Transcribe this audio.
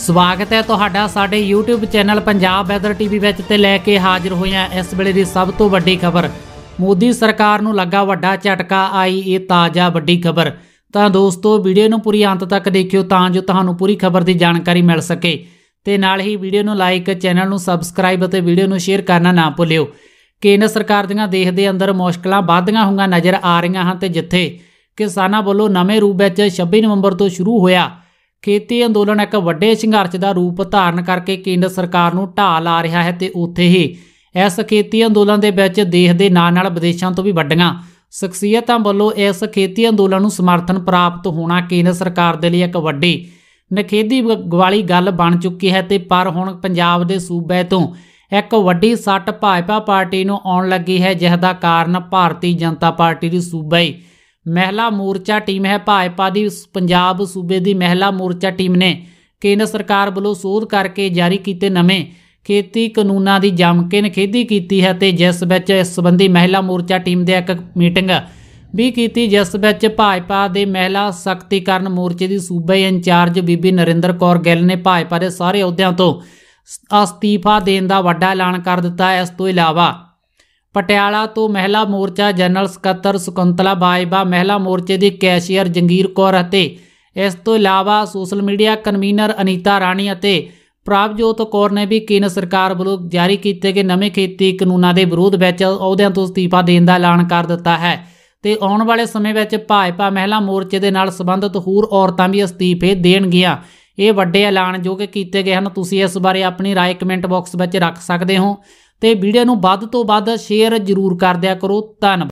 ਸਵਾਗਤ ਹੈ ਤੁਹਾਡਾ ਸਾਡੇ YouTube channel Punjab weather TV ਵਿੱਚ ਤੇ ਲੈ ਕੇ ਹਾਜ਼ਰ ਹੋਏ ਇਸ ਵੇਲੇ ਦੀ ਸਭ ਤੋਂ ਵੱਡੀ ਖਬਰ ਮੋਦੀ ਸਰਕਾਰ ਨੂੰ ਲੱਗਾ ਵੱਡਾ ਝਟਕਾ ਆਈ ਇਹ ਤਾਜ਼ਾ ਵੱਡੀ ਖਬਰ ਤਾਂ ਦੋਸਤੋ ਵੀਡੀਓ ਨੂੰ ਪੂਰੀ ਅੰਤ ਤੱਕ ਦੇਖਿਓ ਤਾਂ ਜੋ ਤੁਹਾਨੂੰ ਪੂਰੀ ਖਬਰ ਦੀ ਜਾਣਕਾਰੀ ਮਿਲ ਸਕੇ ਤੇ ਨਾਲ ਹੀ ਵੀਡੀਓ ਨੂੰ ਲਾਈਕ ਚੈਨਲ ਨੂੰ ਸਬਸਕ੍ਰਾਈਬ ਅਤੇ ਵੀਡੀਓ ਨੂੰ ਸ਼ੇਅਰ ਕਰਨਾ ਨਾ ਭੁੱਲਿਓ ਕੇਂਦਰ ਸਰਕਾਰ ਦੀਆਂ ਦੇਖ ਦੇ ਅੰਦਰ ਮੁਸ਼ਕਲਾਂ ਵੱਧਦੀਆਂ ਹੋਈਆਂ ਨਜ਼ਰ ਆ ਰਹੀਆਂ ਹਨ ਤੇ ਜਿੱਥੇ ਕਿਸਾਨਾਂ ਵੱਲੋਂ ਨਵੇਂ ਰੂਪ ਵਿੱਚ 26 ਨਵੰਬਰ ਤੋਂ ਸ਼ੁਰੂ ਹੋਇਆ ਖੇਤੀ ਅੰਦੋਲਨ ਇੱਕ ਵੱਡੇ ਸੰਘਰਸ਼ ਦਾ ਰੂਪ ਧਾਰਨ ਕਰਕੇ ਕੇਂਦਰ ਸਰਕਾਰ ਨੂੰ ਢਾਲ ਆ ਰਿਹਾ ਹੈ ਤੇ ਉੱਥੇ ਹੀ ਇਸ ਖੇਤੀ ਅੰਦੋਲਨ ਦੇ ਵਿੱਚ ਦੇਸ਼ ਦੇ ਨਾਲ ਨਾਲ ਵਿਦੇਸ਼ਾਂ ਤੋਂ ਵੀ ਵੱਡੀਆਂ ਸ਼ਖਸੀਅਤਾਂ ਵੱਲੋਂ ਇਸ ਖੇਤੀ ਅੰਦੋਲਨ ਨੂੰ ਸਮਰਥਨ ਪ੍ਰਾਪਤ ਹੋਣਾ ਕੇਂਦਰ ਸਰਕਾਰ ਦੇ ਲਈ ਇੱਕ ਵੱਡੀ ਨਖੇਦੀ ਗਵਾਲੀ ਗੱਲ ਬਣ ਚੁੱਕੀ ਹੈ ਤੇ ਪਰ ਹੁਣ ਪੰਜਾਬ ਦੇ ਸੂਬੇ ਤੋਂ ਇੱਕ ਵੱਡੀ ਸੱਟ ਭਾਜਪਾ ਪਾਰਟੀ ਨੂੰ ਆਉਣ ਲੱਗੀ ਹੈ ਜਿਸ ਦਾ ਕਾਰਨ ਭਾਰਤੀ ਜਨਤਾ ਪਾਰਟੀ ਦੀ ਸੂਬਾਈ ਮਹਿਲਾ ਮੋਰਚਾ ਟੀਮ ਹੈ ਭਾਜਪਾ ਦੀ ਪੰਜਾਬ ਸੂਬੇ ਦੀ ਮਹਿਲਾ ਮੋਰਚਾ ਟੀਮ ਨੇ ਕੇਂਦਰ ਸਰਕਾਰ ਵੱਲੋਂ ਸੋਧ ਕਰਕੇ ਜਾਰੀ ਕੀਤੇ ਨਵੇਂ ਖੇਤੀ ਕਾਨੂੰਨਾਂ ਦੀ ਜੰਮ ਕੇ ਨਖੇਦੀ ਕੀਤੀ ਹੈ ਤੇ ਜਿਸ ਵਿੱਚ ਇਸ ਸੰਬੰਧੀ ਮਹਿਲਾ ਮੋਰਚਾ ਟੀਮ ਦੇ ਇੱਕ ਮੀਟਿੰਗ ਵੀ ਕੀਤੀ ਜਿਸ ਵਿੱਚ ਭਾਜਪਾ ਦੇ ਮਹਿਲਾ ਸ਼ਕਤੀਕਰਨ ਮੋਰਚੇ ਦੀ ਸੂਬੇ ਇੰਚਾਰਜ ਬੀਬੀ ਨਰਿੰਦਰ ਕੌਰ ਗਿੱਲ ਨੇ ਭਾਜਪਾ ਦੇ ਸਾਰੇ ਅਹੁਦਿਆਂ ਤੋਂ ਅਸਤੀਫਾ ਦੇਣ ਦਾ ਵੱਡਾ ਐਲਾਨ ਕਰ ਦਿੱਤਾ ਇਸ ਤੋਂ ਇਲਾਵਾ ਪਟਿਆਲਾ ਤੋਂ ਮਹਿਲਾ ਮੋਰਚਾ ਜਨਰਲ ਸਕੱਤਰ ਸੁਕੰਤਲਾ ਬਾਈਬਾ ਮਹਿਲਾ ਮੋਰਚੇ ਦੀ ਕੈਸ਼ੀਅਰ ਜੰਗੀਰ ਕੌਰ ਅਤੇ ਇਸ ਤੋਂ ਇਲਾਵਾ social media convener Anita Rani ਅਤੇ ਪ੍ਰਭਜੋਤ ਕੌਰ ਨੇ ਵੀ ਕੇਂਦਰ ਸਰਕਾਰ ਵੱਲੋਂ ਜਾਰੀ ਕੀਤੇ ਗਏ ਨਵੇਂ ਖੇਤੀ ਕਾਨੂੰਨਾਂ ਦੇ ਵਿਰੋਧ ਵਿੱਚ ਅਹੁਦਿਆਂ ਤੋਂ ਅਸਤੀਫਾ ਦੇਣ ਦਾ ਐਲਾਨ ਕਰ ਦਿੱਤਾ ਹੈ ਤੇ ਆਉਣ ਵਾਲੇ ਸਮੇਂ ਵਿੱਚ ਭਾਜਪਾ ਮਹਿਲਾ ਮੋਰਚੇ ਦੇ ਨਾਲ ਸੰਬੰਧਿਤ ਹੋਰ ਔਰਤਾਂ ਵੀ ਅਸਤੀਫੇ ਦੇਣਗੀਆਂ ਇਹ ਵੱਡੇ ਐਲਾਨ ਜੋ ਕਿ ਕੀਤੇ ਗਏ ਹਨ ਤੁਸੀਂ ਇਸ ਬਾਰੇ ਆਪਣੀ رائے ਕਮੈਂਟ ਬਾਕਸ ਵਿੱਚ ਰੱਖ ਸਕਦੇ ਹੋ ਤੇ ਵੀਡੀਓ ਨੂੰ ਵੱਧ ਤੋਂ ਵੱਧ ਸ਼ੇਅਰ ਜ਼ਰੂਰ ਕਰ ਦਿਆ ਕਰੋ ਧੰਨਵਾਦ